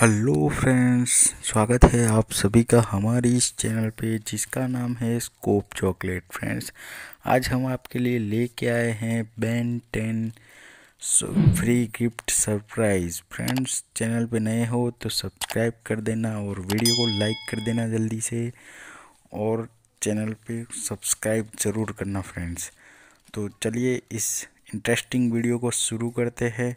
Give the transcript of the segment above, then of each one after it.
hello friends स्वागत है आप सभी का हमारी इस चैनल पे जिसका नाम है स्कोप चॉकलेट फ्रेंड्स आज हम आपके लिए लेके आए हैं Ben Ten free gift surprise friends channel पे नए हो तो सब्सक्राइब कर देना और वीडियो को लाइक कर देना जल्दी से और चैनल पे सब्सक्राइब ज़रूर करना फ्रेंड्स तो चलिए इस इंटरेस्टिंग वीडियो को शुरू करते हैं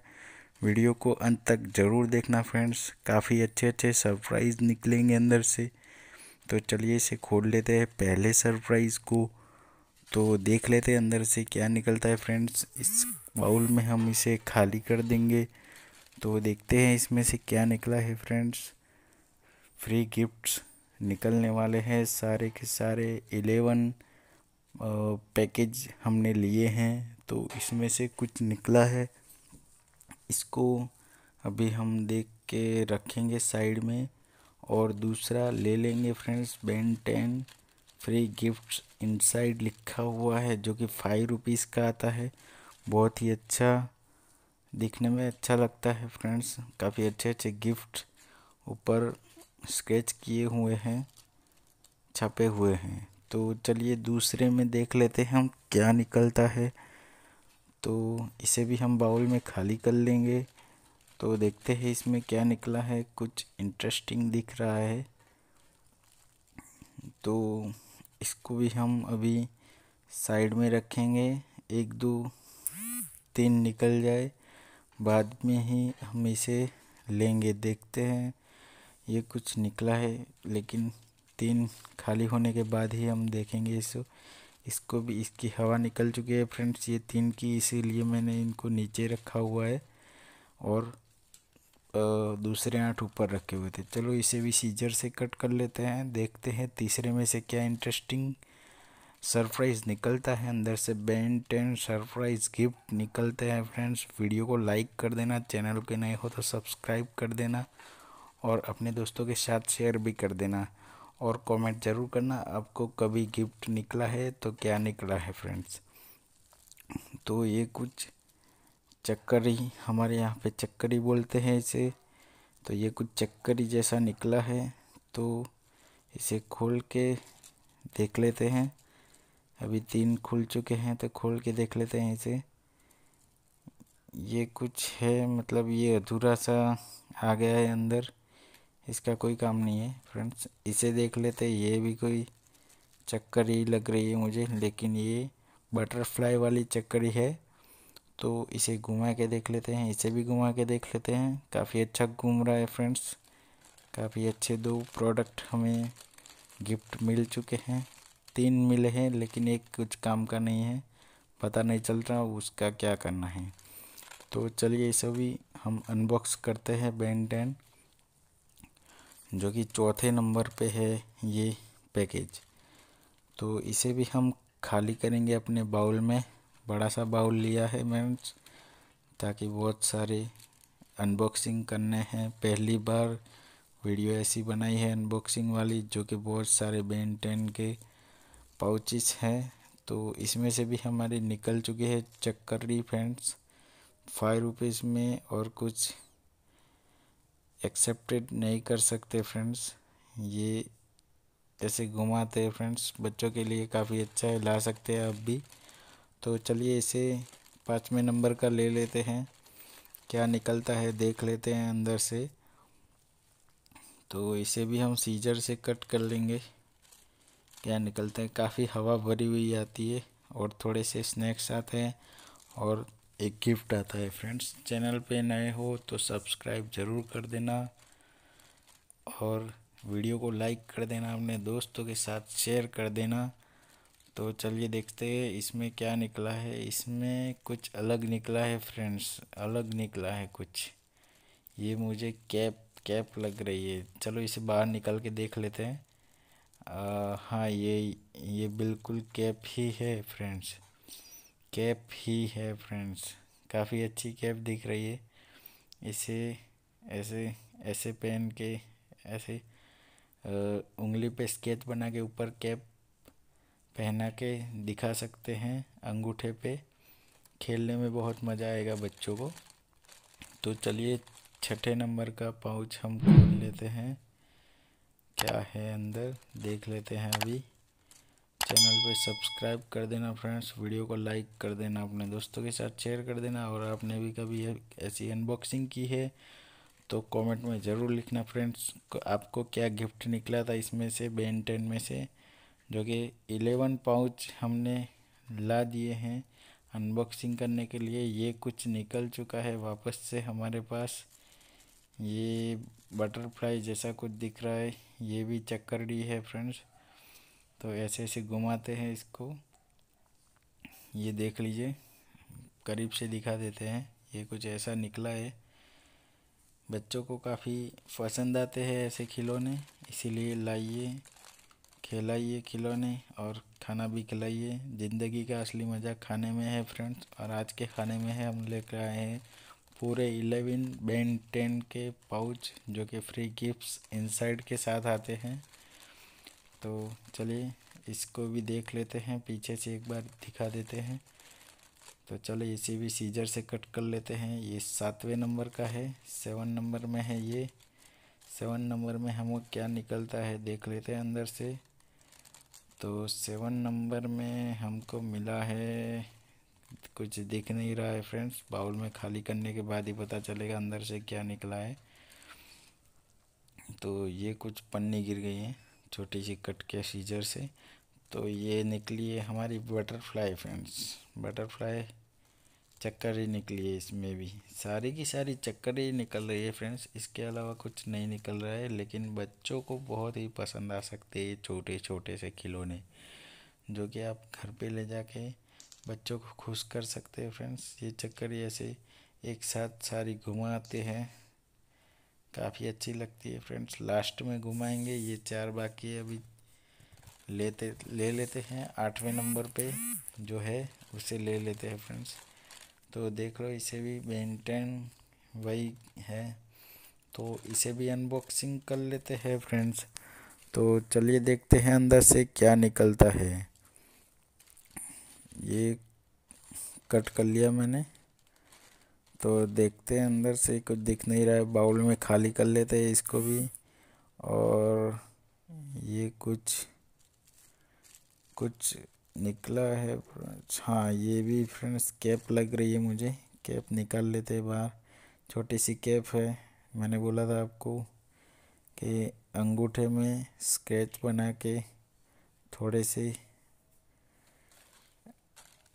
वीडियो को अंत तक ज़रूर देखना फ्रेंड्स काफ़ी अच्छे अच्छे सरप्राइज़ निकलेंगे अंदर से तो चलिए इसे खोल लेते हैं पहले सरप्राइज़ को तो देख लेते हैं अंदर से क्या निकलता है फ्रेंड्स इस बाउल में हम इसे खाली कर देंगे तो देखते हैं इसमें से क्या निकला है फ्रेंड्स फ्री गिफ्ट्स निकलने वाले हैं सारे के सारे एलेवन पैकेज हमने लिए हैं तो इसमें से कुछ निकला है इसको अभी हम देख के रखेंगे साइड में और दूसरा ले लेंगे friends Ben Ten free gifts inside लिखा हुआ है जो कि फाइव रुपीज़ का आता है बहुत ही अच्छा दिखने में अच्छा लगता है फ्रेंड्स काफ़ी अच्छे अच्छे गिफ्ट ऊपर स्केच किए हुए हैं छपे हुए हैं तो चलिए दूसरे में देख लेते हैं हम क्या निकलता है तो इसे भी हम बाउल में खाली कर लेंगे तो देखते हैं इसमें क्या निकला है कुछ इंटरेस्टिंग दिख रहा है तो इसको भी हम अभी साइड में रखेंगे एक दो तीन निकल जाए बाद में ही हम इसे लेंगे देखते हैं ये कुछ निकला है लेकिन तीन खाली होने के बाद ही हम देखेंगे इसको इसको भी इसकी हवा निकल चुकी है फ्रेंड्स ये तीन की इसीलिए मैंने इनको नीचे रखा हुआ है और दूसरे आठ ऊपर रखे हुए थे चलो इसे भी सीजर से कट कर लेते हैं देखते हैं तीसरे में से क्या इंटरेस्टिंग सरप्राइज़ निकलता है अंदर से बैन टेन सरप्राइज़ गिफ्ट निकलते हैं फ्रेंड्स वीडियो को लाइक कर देना चैनल के नए हो तो सब्सक्राइब कर देना और अपने दोस्तों के साथ शेयर भी कर देना और कमेंट ज़रूर करना आपको कभी गिफ्ट निकला है तो क्या निकला है फ्रेंड्स तो ये कुछ चक्करी हमारे यहाँ पे चक्करी बोलते हैं इसे तो ये कुछ चक्करी जैसा निकला है तो इसे खोल के देख लेते हैं अभी तीन खुल चुके हैं तो खोल के देख लेते हैं इसे ये कुछ है मतलब ये अधूरा सा आ गया है अंदर इसका कोई काम नहीं है फ्रेंड्स इसे देख लेते ये भी कोई चक्कर ही लग रही है मुझे लेकिन ये बटरफ्लाई वाली चक्कर है तो इसे घुमा के देख लेते हैं इसे भी घुमा के देख लेते हैं काफ़ी अच्छा घूम रहा है फ्रेंड्स काफ़ी अच्छे दो प्रोडक्ट हमें गिफ्ट मिल चुके हैं तीन मिले हैं लेकिन एक कुछ काम का नहीं है पता नहीं चल रहा उसका क्या करना है तो चलिए इसे भी हम अनबॉक्स करते हैं बैंड एंड जो कि चौथे नंबर पे है ये पैकेज तो इसे भी हम खाली करेंगे अपने बाउल में बड़ा सा बाउल लिया है मैंने ताकि बहुत सारे अनबॉक्सिंग करने हैं पहली बार वीडियो ऐसी बनाई है अनबॉक्सिंग वाली जो कि बहुत सारे बेन टेन के पाउचिस हैं तो इसमें से भी हमारी निकल चुके हैं चक्कर फ्रेंड्स फाइव रुपीज़ में और कुछ एक्सेप्टेड नहीं कर सकते फ्रेंड्स ये ऐसे घुमाते हैं फ्रेंड्स बच्चों के लिए काफ़ी अच्छा है ला सकते हैं आप भी तो चलिए इसे पाँचवें नंबर का ले लेते हैं क्या निकलता है देख लेते हैं अंदर से तो इसे भी हम सीजर से कट कर लेंगे क्या निकलते हैं काफ़ी हवा भरी हुई आती है और थोड़े से स्नैक्स आते हैं और एक गिफ्ट आता है फ्रेंड्स चैनल पे नए हो तो सब्सक्राइब ज़रूर कर देना और वीडियो को लाइक कर देना अपने दोस्तों के साथ शेयर कर देना तो चलिए देखते हैं इसमें क्या निकला है इसमें कुछ अलग निकला है फ्रेंड्स अलग निकला है कुछ ये मुझे कैप कैप लग रही है चलो इसे बाहर निकल के देख लेते हैं आ, हाँ ये ये बिल्कुल कैप ही है फ्रेंड्स कैप ही है फ्रेंड्स काफ़ी अच्छी कैप दिख रही है इसे ऐसे ऐसे पेन के ऐसे उंगली पे स्केच बना के ऊपर कैप पहना के दिखा सकते हैं अंगूठे पे खेलने में बहुत मज़ा आएगा बच्चों को तो चलिए छठे नंबर का पाउच हम खोल लेते हैं क्या है अंदर देख लेते हैं अभी चैनल पे सब्सक्राइब कर देना फ्रेंड्स वीडियो को लाइक कर देना अपने दोस्तों के साथ शेयर कर देना और आपने भी कभी ऐसी अनबॉक्सिंग की है तो कमेंट में ज़रूर लिखना फ्रेंड्स आपको क्या गिफ्ट निकला था इसमें से बेन टेन में से जो कि इलेवन पाउच हमने ला दिए हैं अनबॉक्सिंग करने के लिए ये कुछ निकल चुका है वापस से हमारे पास ये बटरफ्लाई जैसा कुछ दिख रहा है ये भी चक्कर डी है फ्रेंड्स तो ऐसे ऐसे घुमाते हैं इसको ये देख लीजिए करीब से दिखा देते हैं ये कुछ ऐसा निकला है बच्चों को काफ़ी पसंद आते हैं ऐसे खिलौने इसीलिए लाइए खिलाइए खिलौने और खाना भी खिलाइए ज़िंदगी का असली मज़ा खाने में है फ्रेंड्स और आज के खाने में है हम लेकर आए हैं पूरे इलेवन बैंड टेन के पाउच जो कि फ्री गिफ्ट्स इनसाइड के साथ आते हैं तो चलिए इसको भी देख लेते हैं पीछे से एक बार दिखा देते हैं तो चलो इसे भी सीजर से कट कर लेते हैं ये सातवें नंबर का है सेवन नंबर में है ये सेवन नंबर में हम क्या निकलता है देख लेते हैं अंदर से तो सेवन नंबर में हमको मिला है कुछ दिख नहीं रहा है फ्रेंड्स बाउल में खाली करने के बाद ही पता चलेगा अंदर से क्या निकला है तो ये कुछ पन्नी गिर गई हैं छोटी सी कट के सीजर से तो ये निकली है हमारी बटरफ्लाई फ्रेंड्स बटरफ्लाई चक्कर ही निकली है इसमें भी सारी की सारी चक्कर ही निकल रही है फ्रेंड्स इसके अलावा कुछ नहीं निकल रहा है लेकिन बच्चों को बहुत ही पसंद आ सकते हैं छोटे छोटे से खिलौने जो कि आप घर पे ले जाके बच्चों को खुश कर सकते हैं फ्रेंड्स ये चक्कर ऐसे एक साथ सारी घुमाते हैं काफ़ी अच्छी लगती है फ्रेंड्स लास्ट में घुमाएंगे ये चार बाकी है अभी लेते ले लेते हैं आठवें नंबर पे जो है उसे ले लेते हैं फ्रेंड्स तो देख लो इसे भी बेंटेन वही है तो इसे भी अनबॉक्सिंग कर लेते हैं फ्रेंड्स तो चलिए देखते हैं अंदर से क्या निकलता है ये कट कर लिया मैंने तो देखते हैं अंदर से कुछ दिख नहीं रहा है बाउल में खाली कर लेते हैं इसको भी और ये कुछ कुछ निकला है हाँ ये भी फ्रेंड्स कैप लग रही है मुझे कैप निकाल लेते हैं बाहर छोटी सी कैप है मैंने बोला था आपको कि अंगूठे में स्केच बना के थोड़े से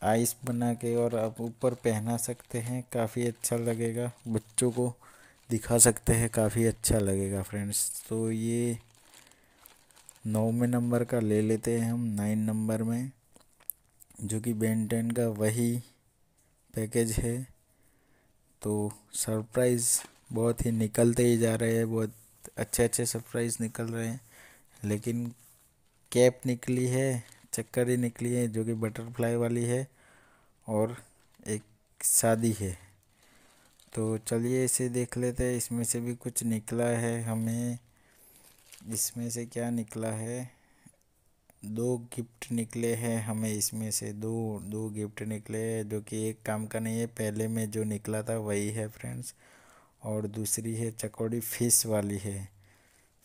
आइस बना के और आप ऊपर पहना सकते हैं काफ़ी अच्छा लगेगा बच्चों को दिखा सकते हैं काफ़ी अच्छा लगेगा फ्रेंड्स तो ये नौवें नंबर का ले लेते हैं हम नाइन नंबर में जो कि बेंटेन का वही पैकेज है तो सरप्राइज़ बहुत ही निकलते ही जा रहे हैं बहुत अच्छे अच्छे सरप्राइज़ निकल रहे हैं लेकिन कैप निकली है चक्करी निकली है जो कि बटरफ्लाई वाली है और एक शादी है तो चलिए इसे देख लेते हैं इसमें से भी कुछ निकला है हमें इसमें से क्या निकला है दो गिफ्ट निकले हैं हमें इसमें से दो दो गिफ्ट निकले हैं जो कि एक काम का नहीं है पहले में जो निकला था वही है फ्रेंड्स और दूसरी है चकौड़ी फिश वाली है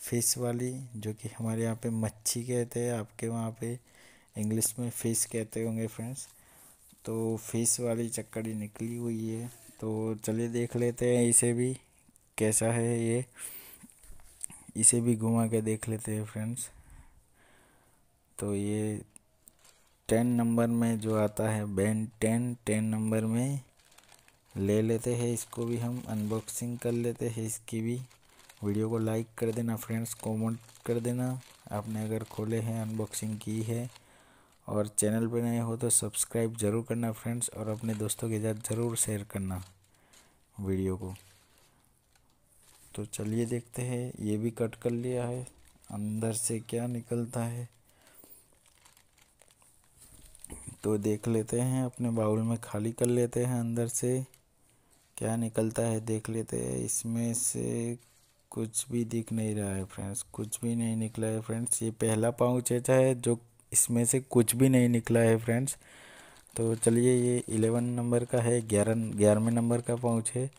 फिश वाली जो कि हमारे यहाँ पे मच्छी कहते हैं आपके वहाँ पे इंग्लिश में फिस कहते होंगे फ्रेंड्स तो फिस वाली चक्कड़ी निकली हुई है तो चलिए देख लेते हैं इसे भी कैसा है ये इसे भी घुमा के देख लेते हैं फ्रेंड्स तो ये टेन नंबर में जो आता है बैंड टेन टेन नंबर में ले लेते हैं इसको भी हम अनबॉक्सिंग कर लेते हैं इसकी भी वीडियो को लाइक कर देना फ्रेंड्स कमेंट कर देना आपने अगर खोले हैं अनबॉक्सिंग की है और चैनल पर नए हो तो सब्सक्राइब ज़रूर करना फ्रेंड्स और अपने दोस्तों के साथ ज़रूर शेयर करना वीडियो को तो चलिए देखते हैं ये भी कट कर लिया है अंदर से क्या निकलता है तो देख लेते हैं अपने बाउल में खाली कर लेते हैं अंदर से क्या निकलता है देख लेते हैं इसमें से कुछ भी दिख नहीं रहा है फ्रेंड्स कुछ भी नहीं निकला है फ्रेंड्स ये पहला पाउच ऐसा है जो इसमें से कुछ भी नहीं निकला है फ्रेंड्स तो चलिए ये इलेवन नंबर का है ग्यारह ग्यारहवें नंबर का पाउच है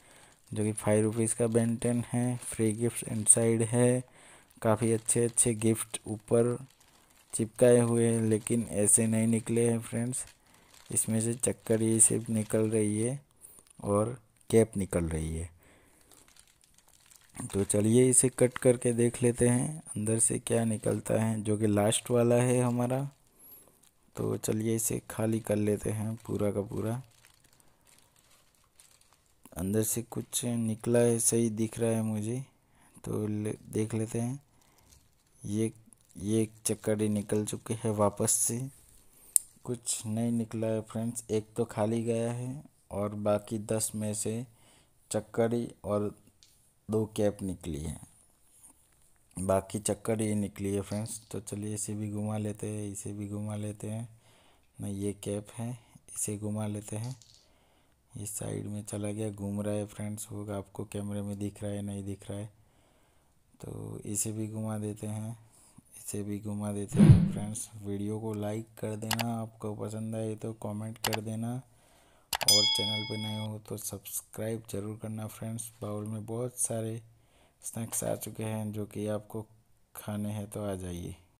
जो कि फाइव रुपीज़ का बैंटन है फ्री गिफ्ट इनसाइड है काफ़ी अच्छे अच्छे गिफ्ट ऊपर चिपकाए हुए हैं लेकिन ऐसे नहीं निकले हैं फ्रेंड्स इसमें से चक्कर ये सिर्फ निकल रही है और कैप निकल रही है तो चलिए इसे कट करके देख लेते हैं अंदर से क्या निकलता है जो कि लास्ट वाला है हमारा तो चलिए इसे खाली कर लेते हैं पूरा का पूरा अंदर से कुछ निकला है सही दिख रहा है मुझे तो ले, देख लेते हैं ये ये एक चक्कर निकल चुके हैं वापस से कुछ नहीं निकला है फ्रेंड्स एक तो खाली गया है और बाकी दस में से चक्करी और दो कैप निकली है बाकी चक्कर ये निकली है फ्रेंड्स तो चलिए इसे भी घुमा लेते हैं इसे भी घुमा लेते हैं ना ये कैप है इसे घुमा लेते हैं इस साइड में चला गया घूम रहा है फ्रेंड्स वो आपको कैमरे में दिख रहा है नहीं दिख रहा है तो इसे भी घुमा देते हैं इसे भी घुमा देते हैं फ्रेंड्स वीडियो को लाइक कर देना आपको पसंद आए तो कमेंट कर देना और चैनल पर नए हो तो सब्सक्राइब जरूर करना फ्रेंड्स बाउल में बहुत सारे स्नैक्स आ चुके हैं जो कि आपको खाने हैं तो आ जाइए